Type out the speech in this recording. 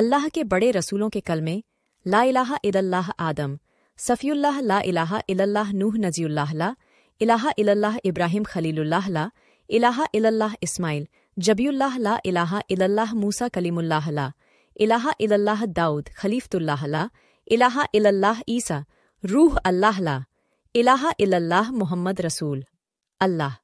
अल्लाह के बड़े रसूलों के कलमे ला इलाह इल्लाह आदम सफ़ील्ला ला इलाह इल्लाह नूह नजीउल्लाह ला इलाह इल्लाह इब्राहिम खलीलुल्लाह ला इलाह इल्लाह इस्माइल जबीउल्लाह ला इलाह इल्लाह मूसा कलीमुल्लाह ला इलाह इल्लाह दाऊद खलीफतुल्लाह ला इलाह इल्लाह ईसा रूह अल्लाह ला इलाह इल्लाह मोहम्मद रसूल अल्लाह